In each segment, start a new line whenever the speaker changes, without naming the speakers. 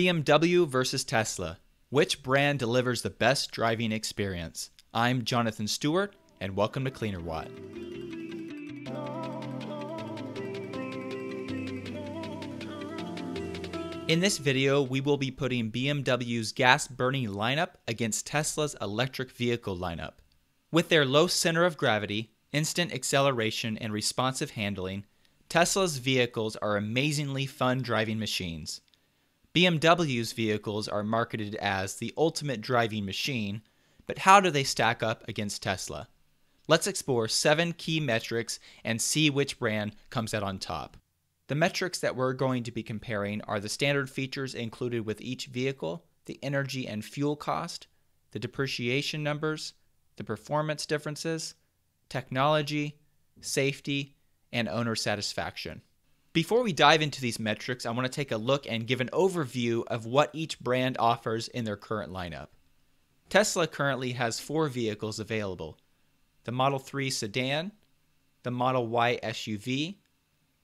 BMW versus Tesla. Which brand delivers the best driving experience? I'm Jonathan Stewart, and welcome to Cleaner Watt. In this video, we will be putting BMW's gas burning lineup against Tesla's electric vehicle lineup. With their low center of gravity, instant acceleration, and responsive handling, Tesla's vehicles are amazingly fun driving machines. BMW's vehicles are marketed as the ultimate driving machine, but how do they stack up against Tesla? Let's explore seven key metrics and see which brand comes out on top. The metrics that we're going to be comparing are the standard features included with each vehicle, the energy and fuel cost, the depreciation numbers, the performance differences, technology, safety, and owner satisfaction. Before we dive into these metrics, I want to take a look and give an overview of what each brand offers in their current lineup. Tesla currently has four vehicles available the Model 3 sedan, the Model Y SUV,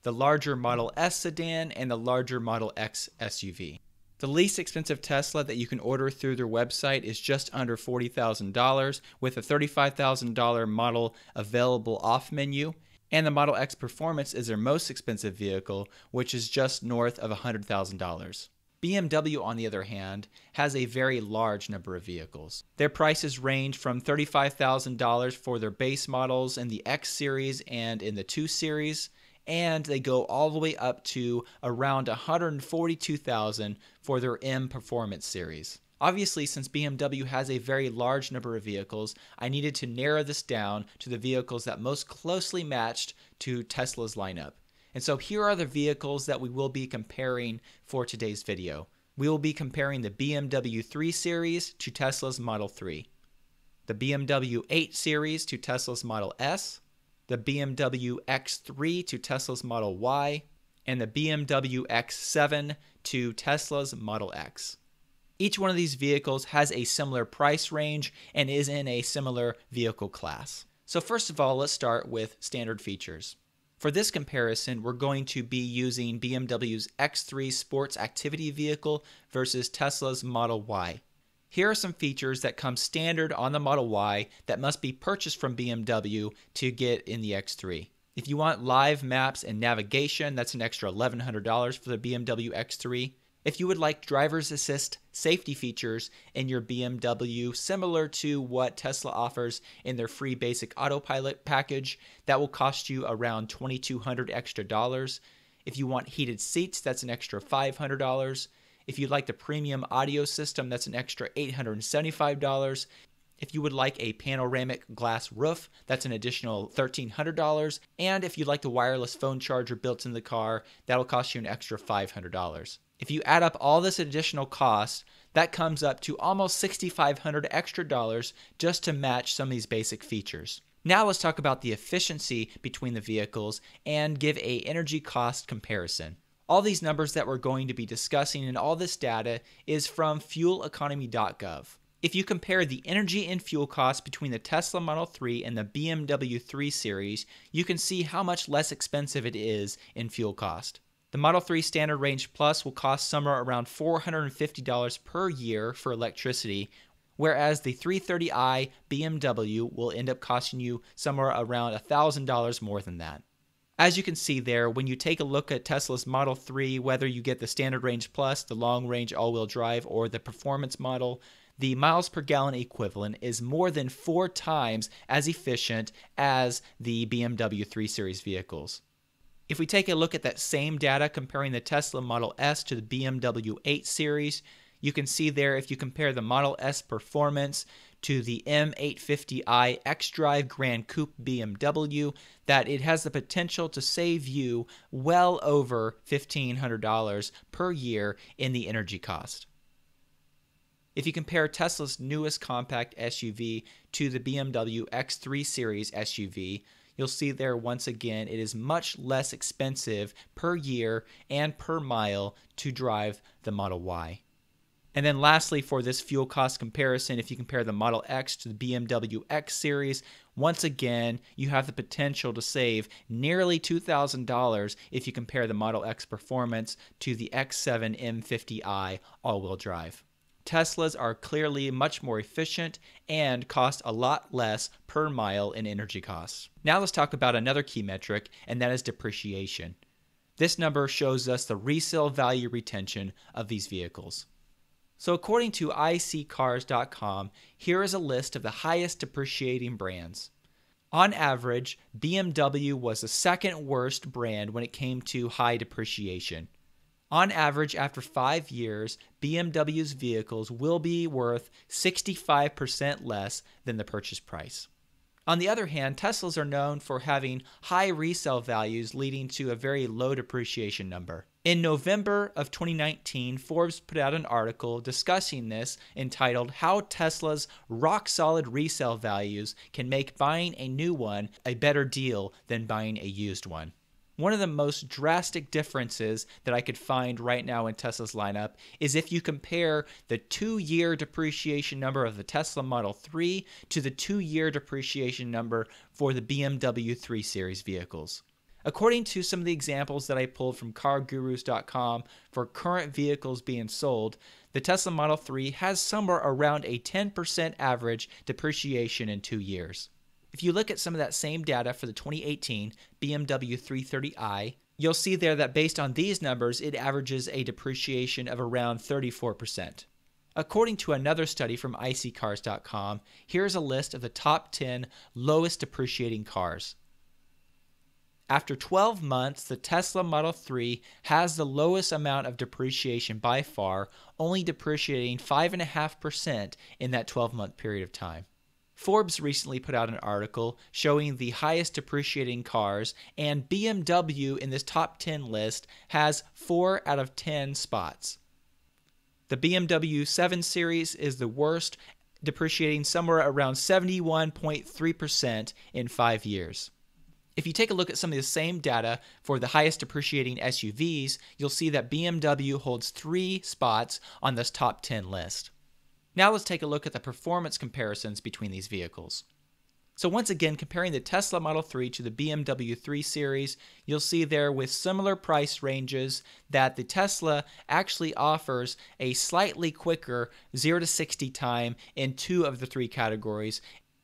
the larger Model S sedan, and the larger Model X SUV. The least expensive Tesla that you can order through their website is just under $40,000, with a $35,000 model available off menu and the Model X Performance is their most expensive vehicle, which is just north of $100,000. BMW, on the other hand, has a very large number of vehicles. Their prices range from $35,000 for their base models in the X Series and in the 2 Series, and they go all the way up to around $142,000 for their M Performance Series. Obviously, since BMW has a very large number of vehicles, I needed to narrow this down to the vehicles that most closely matched to Tesla's lineup. And so here are the vehicles that we will be comparing for today's video. We will be comparing the BMW 3 Series to Tesla's Model 3, the BMW 8 Series to Tesla's Model S, the BMW X3 to Tesla's Model Y, and the BMW X7 to Tesla's Model X. Each one of these vehicles has a similar price range and is in a similar vehicle class. So first of all, let's start with standard features. For this comparison, we're going to be using BMW's X3 sports activity vehicle versus Tesla's Model Y. Here are some features that come standard on the Model Y that must be purchased from BMW to get in the X3. If you want live maps and navigation, that's an extra $1,100 for the BMW X3. If you would like driver's assist safety features in your BMW, similar to what Tesla offers in their free basic autopilot package, that will cost you around 2200 extra dollars. If you want heated seats, that's an extra $500. If you'd like the premium audio system, that's an extra $875. If you would like a panoramic glass roof, that's an additional $1,300. And if you'd like the wireless phone charger built in the car, that'll cost you an extra $500. If you add up all this additional cost, that comes up to almost 6500 extra dollars just to match some of these basic features. Now let's talk about the efficiency between the vehicles and give a energy cost comparison. All these numbers that we're going to be discussing and all this data is from fueleconomy.gov. If you compare the energy and fuel costs between the Tesla Model 3 and the BMW 3 Series, you can see how much less expensive it is in fuel cost. The Model 3 Standard Range Plus will cost somewhere around $450 per year for electricity, whereas the 330i BMW will end up costing you somewhere around $1,000 more than that. As you can see there, when you take a look at Tesla's Model 3, whether you get the Standard Range Plus, the long range all wheel drive, or the Performance model, the miles per gallon equivalent is more than four times as efficient as the BMW 3 Series vehicles. If we take a look at that same data comparing the Tesla Model S to the BMW 8 Series, you can see there if you compare the Model S performance to the M850i xDrive Grand Coupe BMW that it has the potential to save you well over $1500 per year in the energy cost. If you compare Tesla's newest compact SUV to the BMW X3 series SUV, you'll see there once again it is much less expensive per year and per mile to drive the Model Y. And then lastly, for this fuel cost comparison, if you compare the Model X to the BMW X Series, once again, you have the potential to save nearly $2,000 if you compare the Model X performance to the X7 M50i all wheel drive. Teslas are clearly much more efficient and cost a lot less per mile in energy costs. Now let's talk about another key metric, and that is depreciation. This number shows us the resale value retention of these vehicles. So, according to iccars.com, here is a list of the highest depreciating brands. On average, BMW was the second worst brand when it came to high depreciation. On average, after five years, BMW's vehicles will be worth 65% less than the purchase price. On the other hand, Teslas are known for having high resale values leading to a very low depreciation number. In November of 2019, Forbes put out an article discussing this entitled How Tesla's Rock Solid Resale Values Can Make Buying a New One a Better Deal Than Buying a Used One one of the most drastic differences that I could find right now in Tesla's lineup is if you compare the two year depreciation number of the Tesla Model 3 to the two year depreciation number for the BMW 3 Series vehicles. According to some of the examples that I pulled from cargurus.com for current vehicles being sold, the Tesla Model 3 has somewhere around a 10% average depreciation in two years. If you look at some of that same data for the 2018 BMW 330i, you'll see there that based on these numbers, it averages a depreciation of around 34%. According to another study from iccars.com, here's a list of the top 10 lowest depreciating cars. After 12 months, the Tesla Model 3 has the lowest amount of depreciation by far, only depreciating 5.5% in that 12 month period of time. Forbes recently put out an article showing the highest depreciating cars, and BMW in this top 10 list has 4 out of 10 spots. The BMW 7 Series is the worst, depreciating somewhere around 71.3% in five years. If you take a look at some of the same data for the highest depreciating SUVs, you'll see that BMW holds three spots on this top 10 list. Now let's take a look at the performance comparisons between these vehicles. So once again, comparing the Tesla Model 3 to the BMW 3 Series, you'll see there with similar price ranges that the Tesla actually offers a slightly quicker 0 to 60 time in two of the three categories.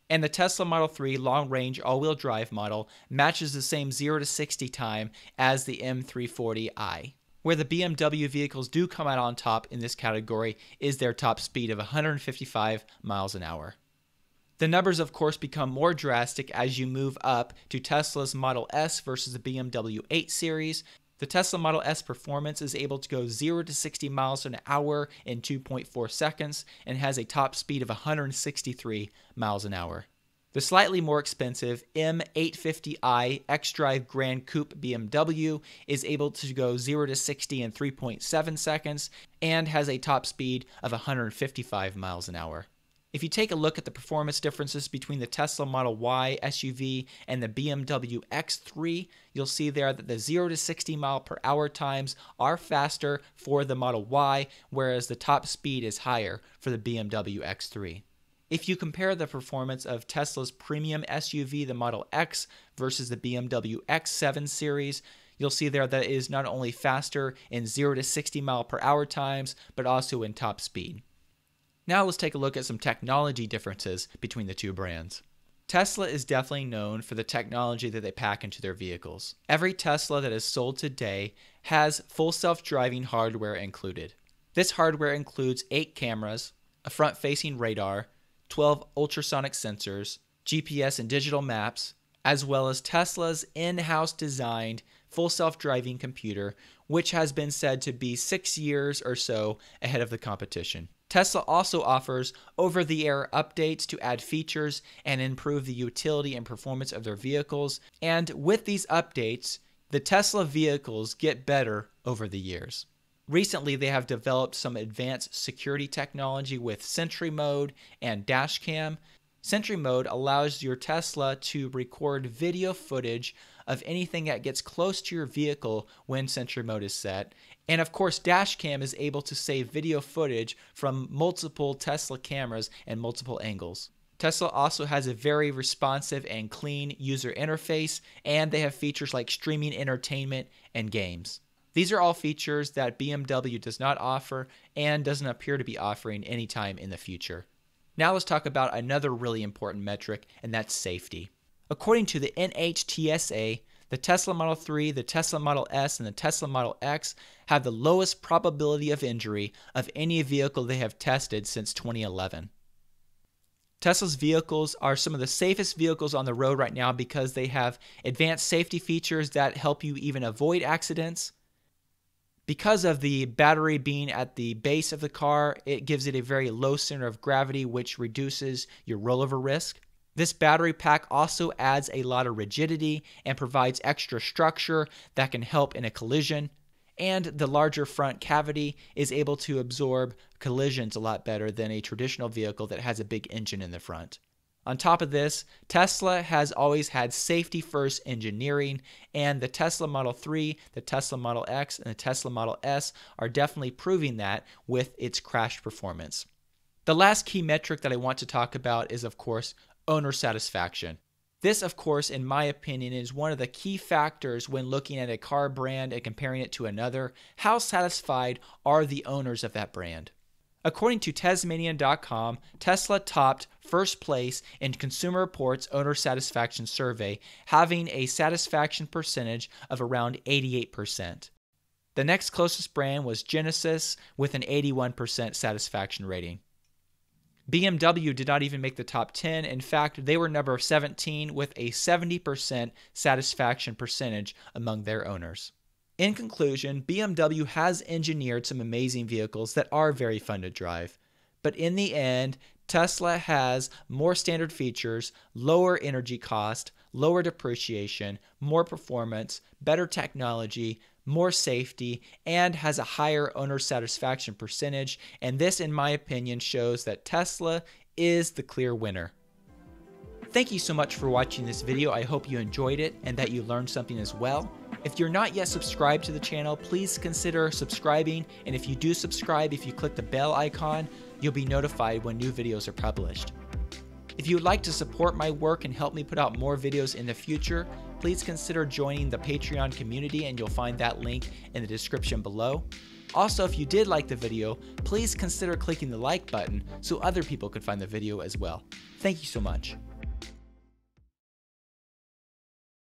And the Tesla Model 3 long range all wheel drive model matches the same 0 to 60 time as the M340i. Where the BMW vehicles do come out on top in this category is their top speed of 155 miles an hour. The numbers, of course, become more drastic as you move up to Tesla's Model S versus the BMW 8 Series. The Tesla Model S performance is able to go 0 to 60 miles an hour in 2.4 seconds and has a top speed of 163 miles an hour. The slightly more expensive M850i xDrive Grand Coupe BMW is able to go 0 to 60 in 3.7 seconds and has a top speed of 155 miles an hour. If you take a look at the performance differences between the Tesla Model Y SUV and the BMW X3, you'll see there that the 0 to 60 mile per hour times are faster for the Model Y, whereas the top speed is higher for the BMW X3. If you compare the performance of Tesla's premium SUV, the Model X, versus the BMW X7 series, you'll see there that it is not only faster in 0 to 60 mile per hour times, but also in top speed. Now let's take a look at some technology differences between the two brands. Tesla is definitely known for the technology that they pack into their vehicles. Every Tesla that is sold today has full self driving hardware included. This hardware includes eight cameras, a front facing radar, 12 ultrasonic sensors, GPS and digital maps, as well as Tesla's in house designed full self driving computer, which has been said to be six years or so ahead of the competition. Tesla also offers over the air updates to add features and improve the utility and performance of their vehicles. And with these updates, the Tesla vehicles get better over the years. Recently, they have developed some advanced security technology with Sentry Mode and Dashcam. Sentry Mode allows your Tesla to record video footage of anything that gets close to your vehicle when Sentry Mode is set. And of course, Dashcam is able to save video footage from multiple Tesla cameras and multiple angles. Tesla also has a very responsive and clean user interface, and they have features like streaming entertainment and games. These are all features that BMW does not offer and doesn't appear to be offering anytime in the future. Now let's talk about another really important metric, and that's safety. According to the NHTSA, the Tesla Model 3, the Tesla Model S, and the Tesla Model X have the lowest probability of injury of any vehicle they have tested since 2011. Tesla's vehicles are some of the safest vehicles on the road right now because they have advanced safety features that help you even avoid accidents. Because of the battery being at the base of the car, it gives it a very low center of gravity, which reduces your rollover risk. This battery pack also adds a lot of rigidity and provides extra structure that can help in a collision. And the larger front cavity is able to absorb collisions a lot better than a traditional vehicle that has a big engine in the front. On top of this, Tesla has always had safety first engineering, and the Tesla Model 3, the Tesla Model X, and the Tesla Model S are definitely proving that with its crash performance. The last key metric that I want to talk about is, of course, owner satisfaction. This, of course, in my opinion, is one of the key factors when looking at a car brand and comparing it to another. How satisfied are the owners of that brand? According to Tasmanian.com, Tesla topped first place in Consumer Reports owner satisfaction survey, having a satisfaction percentage of around 88%. The next closest brand was Genesis with an 81% satisfaction rating. BMW did not even make the top 10. In fact, they were number 17 with a 70% satisfaction percentage among their owners. In conclusion, BMW has engineered some amazing vehicles that are very fun to drive. But in the end, Tesla has more standard features, lower energy cost, lower depreciation, more performance, better technology, more safety, and has a higher owner satisfaction percentage. And this, in my opinion, shows that Tesla is the clear winner. Thank you so much for watching this video. I hope you enjoyed it and that you learned something as well. If you're not yet subscribed to the channel, please consider subscribing. And if you do subscribe, if you click the bell icon, you'll be notified when new videos are published. If you'd like to support my work and help me put out more videos in the future, please consider joining the Patreon community and you'll find that link in the description below. Also, if you did like the video, please consider clicking the like button so other people could find the video as well. Thank you so much.